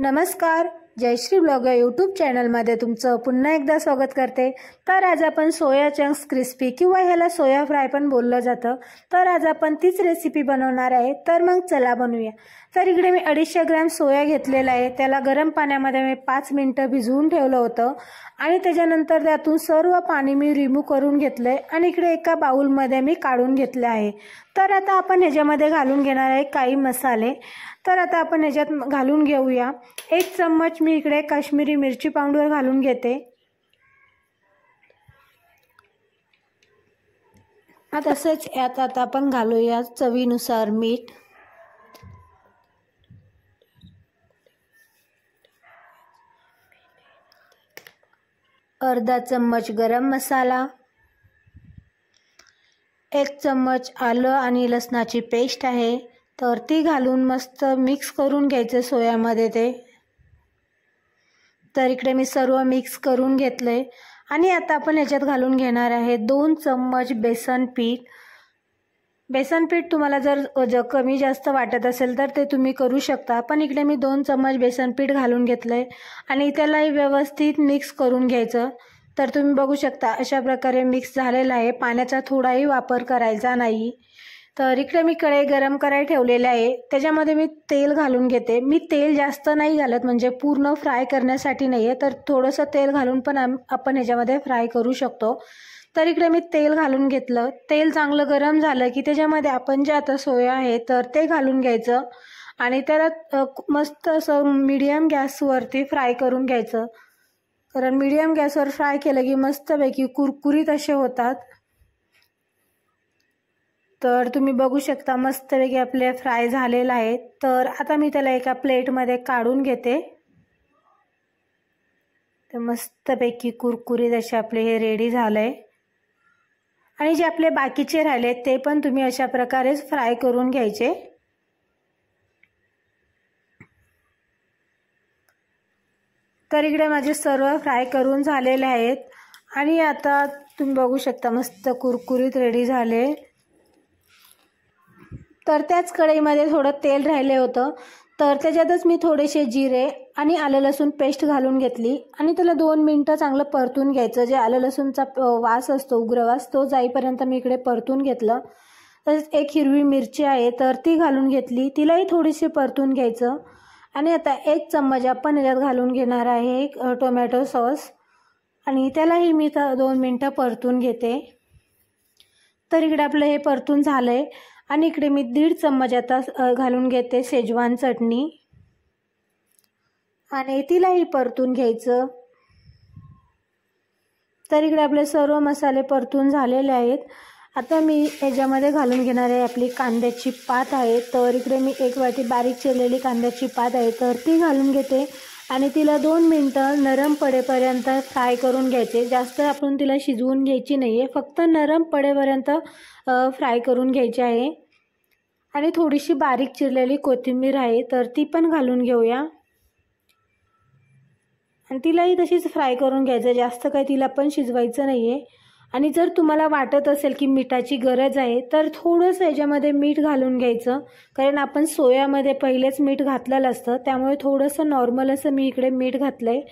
नमस्कार जयश्री ब्लॉग या यूट्यूब चॅनलमध्ये तुमचं पुन्हा एकदा स्वागत करते तर आज आपण सोया चंक्स क्रिस्पी किंवा ह्याला सोया फ्राय पण बोललं जातं तर आज आपण तीच रेसिपी बनवणार आहे तर मग चला बनवूया तर इकडे मी अडीचशे ग्रॅम सोया घेतलेला आहे त्याला गरम पाण्यामध्ये मी पाच मिनटं भिजवून ठेवलं होतं आणि त्याच्यानंतर त्यातून सर्व पाणी मी रिमूव्ह करून घेतलं आहे आणि इकडे एका बाऊलमध्ये मी काढून घेतलं आहे तर आता आपण ह्याच्यामध्ये घालून घेणार आहे काही मसाले तर आता आपण ह्याच्यात घालून घेऊया एक चम्मच मी इकडे काश्मीरी मिरची पावडर घालून घेते तसंच यात आता आपण घालूया चवीनुसार मीठ अर्धा चम्मच गरम मसाला एक चम्मच आलं आणि लसणाची पेस्ट आहे तर ती घालून मस्त मिक्स करून घ्यायचं सोयामध्ये ते तर इकडे मी सर्व मिक्स करून घेतलं आहे आणि आता आपण याच्यात घालून घेणार आहे दोन चम्मच बेसन पीठ बेसन पीठ तुम्हाला जर ज कमी जास्त वाटत असेल तर ते तुम्ही करू शकता पण इकडे मी दोन चम्मच बेसन पीठ घालून घेतलं आहे आणि त्यालाही व्यवस्थित मिक्स करून घ्यायचं तर तुम्ही बघू शकता अशा प्रकारे मिक्स झालेला आहे पाण्याचा थोडाही वापर करायचा नाही तर इकडे मी कढई गरम कराय ठेवलेले आहे त्याच्यामध्ये मी तेल घालून घेते मी तेल जास्त नाही घालत म्हणजे पूर्ण फ्राय करण्यासाठी नाही आहे तर थोडंसं तेल घालून पण आम आपण ह्याच्यामध्ये फ्राय करू शकतो तर इकडे मी तेल घालून घेतलं तेल चांगलं गरम झालं की त्याच्यामध्ये आपण जे आता सोया आहे तर ते घालून घ्यायचं आणि त्याला मस्त असं मीडियम गॅसवरती फ्राय करून घ्यायचं कारण मीडियम गॅसवर फ्राय केलं की मस्तपैकी कुरकुरीत असे होतात तर तुम्ही बघू शकता मस्तपैकी आपले फ्राय झालेले आहे तर आता मी त्याला एका प्लेटमध्ये काढून घेते तर मस्तपैकी कुरकुरीत असे आपले हे रेडी झालं आहे आणि जे आपले बाकीचे राहिले ते पण तुम्ही अशा प्रकारेच फ्राय करून घ्यायचे तर इकडे माझे सर्व फ्राय करून झालेले आहेत आणि आता तुम्ही बघू शकता मस्त कुरकुरीत रेडी झाले तर त्याच कढईमध्ये थोडं तेल राहिले होतं तर त्याच्यातच मी थोडेसे जिरे आणि आलं लसूण पेस्ट घालून घेतली आणि त्याला दोन मिनटं चांगलं परतून घ्यायचं जे आलं लसूणचा वास असतो उग्रवास तो जाईपर्यंत मी इकडे परतून घेतलं तसेच एक हिरवी मिरची आहे तर ती घालून घेतली तिलाही थोडीशी परतून घ्यायचं आणि आता एक चम्मच आपण याच्यात घालून घेणार आहे एक टोमॅटो सॉस आणि त्यालाही मी दोन मिनटं परतून घेते तर इकडे आपलं हे परतून झालं आहे आणि इकडे मी दीड चम्मच आता घालून घेते शेजवान चटणी आणि तिलाही परतून घ्यायचं तर इकडे आपले सर्व मसाले परतून झालेले आहेत आता मी याच्यामध्ये घालून घेणार आहे आपली कांद्याची पात आहे तर इकडे मी एक वाटी बारीक चिरलेली कांद्याची पात आहे तर ती घालून घेते आणि तिला दोन मिनटं नरम पडेपर्यंत फ्राय करून घ्यायचे जास्त आपण तिला शिजवून घ्यायची नाही आहे फक्त नरम पडेपर्यंत फ्राय करून घ्यायची आहे आणि थोडीशी बारीक चिरलेली कोथिंबीर आहे तर ती पण घालून घेऊया आणि तिलाही तशीच फ्राय करून घ्यायचं जास्त काही तिला पण शिजवायचं नाही आहे आणि जर तुम्हाला वाटत असेल की मिठाची गरज आहे तर थोडंसं याच्यामध्ये मीठ घालून घ्यायचं कारण आपण सोयामध्ये पहिलेच मीठ घातलेलं असतं त्यामुळे थोडंसं नॉर्मल असं मी इकडे मीठ घातलं आहे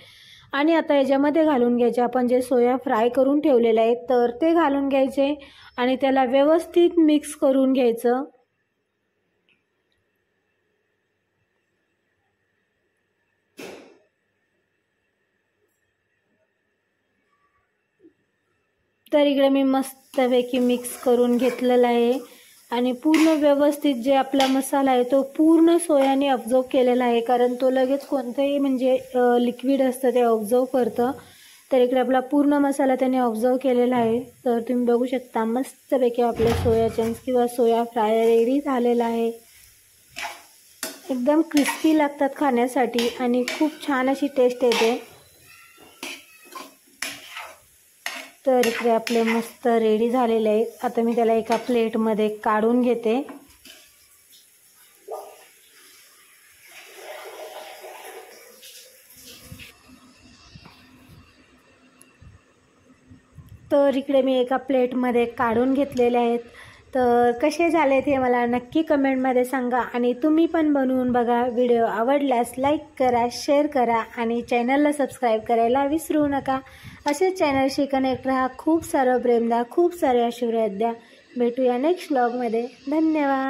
आणि आता याच्यामध्ये घालून घ्यायचे आपण जे सोया फ्राय करून ठेवलेलं आहे तर ते घालून घ्यायचे आणि त्याला व्यवस्थित मिक्स करून घ्यायचं तर इकडे मी मस्तपैकी मिक्स करून घेतलेला आहे आणि पूर्ण व्यवस्थित जे आपला मसाला आहे तो पूर्ण सोयाने ऑब्झर्व केलेला आहे कारण तो लगेच कोणतंही म्हणजे लिक्विड असतं ते ऑब्झर्व करतं तर इकडे आपला पूर्ण मसाला त्याने ऑब्झर्व केलेला आहे तर तुम्ही बघू शकता मस्तपैकी आपल्या सोया चंक्स किंवा सोया फ्राय रेडी झालेला आहे एकदम क्रिस्पी लागतात खाण्यासाठी आणि खूप छान अशी टेस्ट येते तर इकडे आपले मस्त रेडी झालेले आहेत आता मी त्याला एका प्लेटमध्ये काढून घेते तर इकडे मी एका प्लेटमध्ये काढून घेतलेले आहेत तर कसे झाले ते मला नक्की कमेंटमध्ये सांगा आणि तुम्ही पण बनवून बघा व्हिडिओ आवडल्यास लाईक करा शेअर करा आणि चॅनलला सबस्क्राईब करायला विसरू नका असेच चॅनलशी कनेक्ट राहा खूप सारं प्रेमदा खूप सारे आशीर्वाद द्या भेटूया नेक्स्ट ब्लॉगमध्ये धन्यवाद